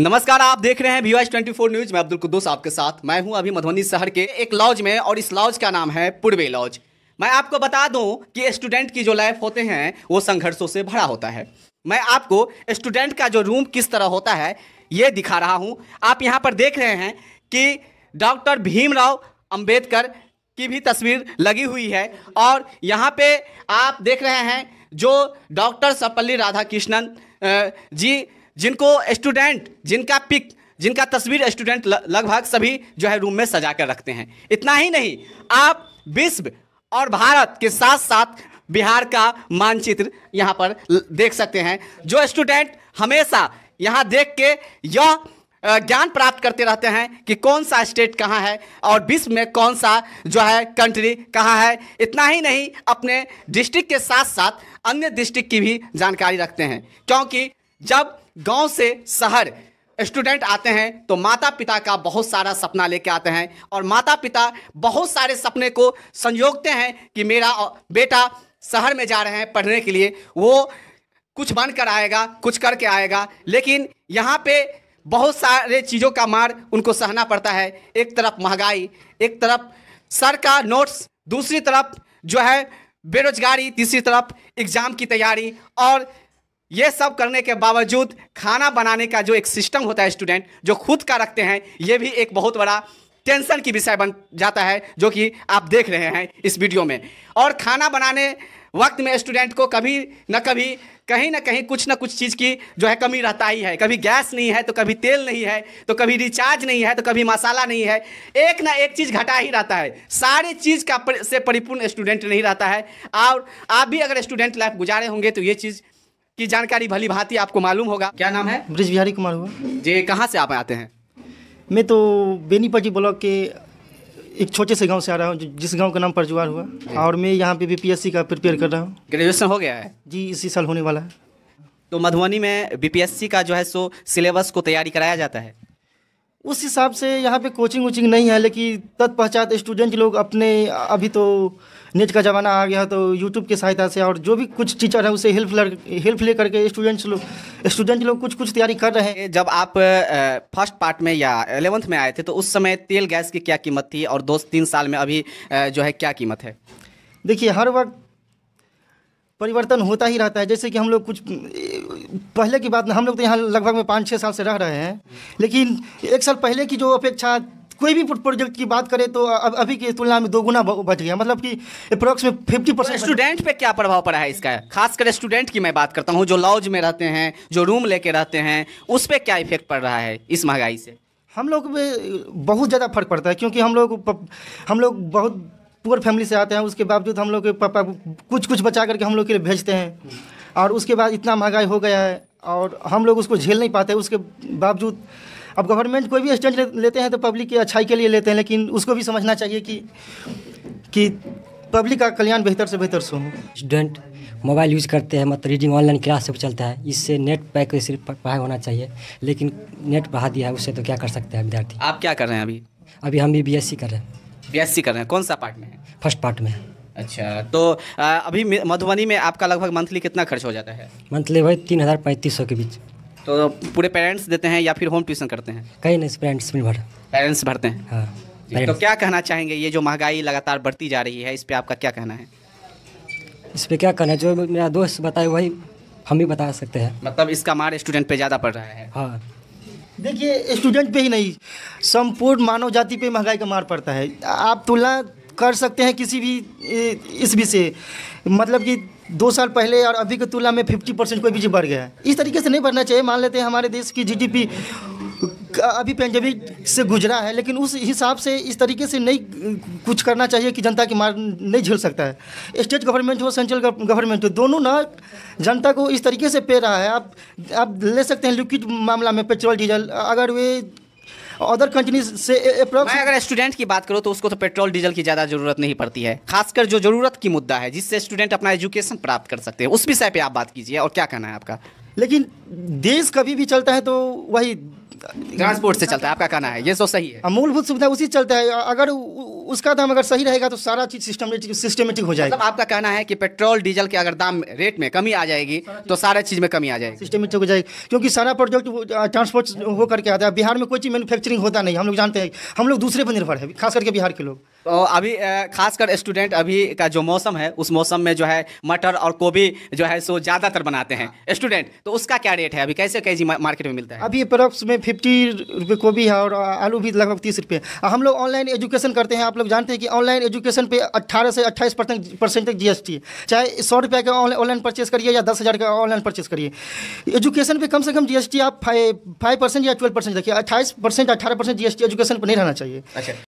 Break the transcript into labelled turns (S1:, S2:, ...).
S1: नमस्कार आप देख रहे हैं ट्वेंटी 24 न्यूज मैं अब्दुल कुद्दूस आपके साथ मैं हूं अभी मधुबनी शहर के एक लॉज में और इस लॉज का नाम है पूर्वे लॉज मैं आपको बता दूं कि स्टूडेंट की जो लाइफ होते हैं वो संघर्षों से भरा होता है मैं आपको स्टूडेंट का जो रूम किस तरह होता है ये दिखा रहा हूँ आप यहाँ पर देख रहे हैं कि डॉक्टर भीमराव अम्बेडकर की भी तस्वीर लगी हुई है और यहाँ पर आप देख रहे हैं जो डॉक्टर सपल्ली राधाकृष्णन जी जिनको स्टूडेंट जिनका पिक जिनका तस्वीर स्टूडेंट लगभग सभी जो है रूम में सजा कर रखते हैं इतना ही नहीं आप विश्व और भारत के साथ साथ बिहार का मानचित्र यहाँ पर देख सकते हैं जो स्टूडेंट हमेशा यहाँ देख के यह ज्ञान प्राप्त करते रहते हैं कि कौन सा स्टेट कहाँ है और विश्व में कौन सा जो है कंट्री कहाँ है इतना ही नहीं अपने डिस्ट्रिक्ट के साथ साथ अन्य डिस्ट्रिक्ट की भी जानकारी रखते हैं क्योंकि जब गांव से शहर स्टूडेंट आते हैं तो माता पिता का बहुत सारा सपना लेके आते हैं और माता पिता बहुत सारे सपने को संजोगते हैं कि मेरा बेटा शहर में जा रहे हैं पढ़ने के लिए वो कुछ बन कर आएगा कुछ करके आएगा लेकिन यहाँ पे बहुत सारे चीज़ों का मार उनको सहना पड़ता है एक तरफ महंगाई एक तरफ सर का नोट्स दूसरी तरफ जो है बेरोजगारी तीसरी तरफ एग्ज़ाम की तैयारी और ये सब करने के बावजूद खाना बनाने का जो एक सिस्टम होता है स्टूडेंट जो खुद का रखते हैं ये भी एक बहुत बड़ा टेंशन की विषय बन जाता है जो कि आप देख रहे हैं इस वीडियो में और खाना बनाने वक्त में स्टूडेंट को कभी न कभी कहीं ना कहीं कुछ ना कुछ चीज़ की जो है कमी रहता ही है कभी गैस नहीं है तो कभी तेल नहीं है तो कभी रिचार्ज नहीं है तो कभी मसाला नहीं है एक ना एक चीज़ घटा ही रहता है सारी चीज़ का पर, से परिपूर्ण स्टूडेंट नहीं रहता है और आप भी अगर स्टूडेंट लाइफ गुजारे होंगे तो ये चीज़ की जानकारी भली भांति आपको मालूम होगा क्या नाम है
S2: ब्रिज बिहारी कुमार हुआ जी कहाँ से आप आते हैं मैं तो बेनीपटी ब्लॉक के एक छोटे से गांव से आ रहा हूँ जिस गांव का नाम परजुआर हुआ और मैं यहाँ पे बीपीएससी का प्रिपेयर कर रहा हूँ ग्रेजुएशन हो गया है
S1: जी इसी साल होने वाला है तो मधुबनी में बीपीएससी का जो है सो सिलेबस को तैयारी कराया जाता है
S2: उस हिसाब से यहाँ पे कोचिंग वोचिंग नहीं है लेकिन तत्पश्चात स्टूडेंट लोग अपने अभी तो नेट का ज़माना आ गया तो यूट्यूब की सहायता से और जो भी कुछ टीचर है उसे हेल्प लर हेल्प ले करके स्टूडेंट्स लोग स्टूडेंट लोग कुछ कुछ तैयारी कर रहे हैं जब आप
S1: फर्स्ट पार्ट में या एलेवंथ में आए थे तो उस समय तेल गैस की क्या कीमत थी और दो तीन साल में अभी जो है क्या कीमत है
S2: देखिए हर वक्त परिवर्तन होता ही रहता है जैसे कि हम लोग कुछ पहले की बात ना हम लोग तो यहाँ लगभग में पाँच छः साल से रह रहे हैं लेकिन एक साल पहले की जो अपेक्षा कोई भी प्रोजेक्ट की बात करें तो अब अभी की तुलना में दो गुना बच गया मतलब कि अप्रोक्स में फिफ्टी परसेंट स्टूडेंट
S1: पे क्या प्रभाव पड़ा है इसका खासकर स्टूडेंट की मैं बात करता हूँ जो लॉज में रहते हैं जो रूम लेके रहते हैं उस पर क्या इफेक्ट पड़ रहा है इस महंगाई से
S2: हम लोग में बहुत ज़्यादा फर्क पड़ता है क्योंकि हम लोग हम लोग बहुत पुअर फैमिली से आते हैं उसके बावजूद हम लोग के पापा कुछ कुछ बचा करके हम लोग के लिए भेजते हैं और उसके बाद इतना महंगाई हो गया है और हम लोग उसको झेल नहीं पाते उसके बावजूद अब गवर्नमेंट कोई भी स्टैंड लेते हैं तो पब्लिक की अच्छाई के लिए लेते हैं लेकिन उसको भी समझना चाहिए कि कि पब्लिक का कल्याण बेहतर से बेहतर सुनो स्टूडेंट मोबाइल यूज़ करते हैं मतलब रीडिंग ऑनलाइन क्लास सब चलता है इससे नेट पैक सिर्फ पढ़ाई होना चाहिए लेकिन नेट बढ़ा दिया है उससे तो क्या कर सकते हैं विद्यार्थी
S1: आप क्या कर रहे हैं अभी
S2: अभी हम भी बी कर रहे
S1: हैं बी कर रहे हैं कौन सा पार्ट में है फर्स्ट पार्ट में है अच्छा तो अभी मधुबनी में आपका लगभग मंथली कितना खर्च हो जाता है
S2: मंथली भाई तीन हज़ार पैंतीस सौ के बीच
S1: तो पूरे पेरेंट्स देते हैं या फिर होम ट्यूशन करते हैं
S2: कहीं नहीं पेरेंट्स में भर
S1: पेरेंट्स भरते हैं हाँ तो क्या कहना चाहेंगे ये जो महंगाई लगातार बढ़ती जा रही है इस पर आपका क्या कहना है
S2: इस पर क्या कहना जो मेरा दोस्त बताए वही हम भी बता सकते हैं मतलब इसका मार स्टूडेंट पे ज़्यादा पड़ रहा है हाँ देखिए स्टूडेंट पे ही नहीं संपूर्ण मानव जाति पे महंगाई का मार पड़ता है आप तुलना कर सकते हैं किसी भी इस विषय मतलब कि दो साल पहले और अभी की तुलना में फिफ्टी परसेंट कोई भी बढ़ गया है इस तरीके से नहीं बढ़ना चाहिए मान लेते हैं हमारे देश की जीडीपी अभी पंजाबी से गुजरा है लेकिन उस हिसाब से इस तरीके से नहीं कुछ करना चाहिए कि जनता की मार नहीं झेल सकता है स्टेट गवर्नमेंट हो सेंट्रल गवर्नमेंट हो दोनों ना जनता को इस तरीके से पे रहा है आप आप ले सकते हैं लिक्विड मामला में पेट्रोल डीजल अगर वे अदर कंट्रीज से मैं अगर स्टूडेंट की बात करो तो उसको तो पेट्रोल डीजल
S1: की ज़्यादा ज़रूरत नहीं पड़ती है खासकर जो ज़रूरत की मुद्दा है जिससे स्टूडेंट अपना एजुकेशन प्राप्त कर सकते हैं उस विषय पर आप बात कीजिए और क्या कहना है आपका
S2: लेकिन देश कभी भी चलता है तो वही
S1: ट्रांसपोर्ट से चलता है आपका कहना है ये सो तो सही है मूलभूत सुविधा उसी चलता है अगर उसका दाम अगर सही रहेगा तो सारा चीज़ सिस्टमेटिक सिस्टमेटिक हो जाएगा मतलब आपका कहना है कि पेट्रोल डीजल के अगर दाम रेट में कमी आ जाएगी
S2: तो सारे चीज़ में कमी आ जाएगी सिस्टमेटिक हो जाएगी क्योंकि सारा प्रोजेक्ट ट्रांसपोर्ट होकर के आता है बिहार में कोई चीज़ मैनुफैक्चरिंग होता नहीं हम लोग जानते हैं हम लोग दूसरे पर निर्भर है खास करके बिहार के लोग
S1: तो अभी खासकर स्टूडेंट अभी का जो मौसम है उस मौसम में जो है मटर और गोभी जो है सो ज़्यादातर बनाते हैं स्टूडेंट हाँ। तो उसका क्या रेट है अभी कैसे कैसी मार्केट में मिलता है
S2: अभी परप्स में फिफ्टी रुपये गोभी है और आलू भी लगभग तीस रुपये हम लोग ऑनलाइन एजुकेशन करते हैं आप लोग जानते हैं कि ऑनलाइन एजुकेशन पे अट्ठारह से अट्ठाईस परसेंट तक जी चाहे सौ रुपये का ऑनलाइन परचेस करिए या दस हज़ार का ऑनलाइन परचेस करिए एजुकेशन पे कम से कम जी आप फाइव परसेंट या ट्वेल्व परसेंट देखिए अट्ठाईस परसेंट परसेंट एजुकेशन पर नहीं रहना चाहिए अच्छा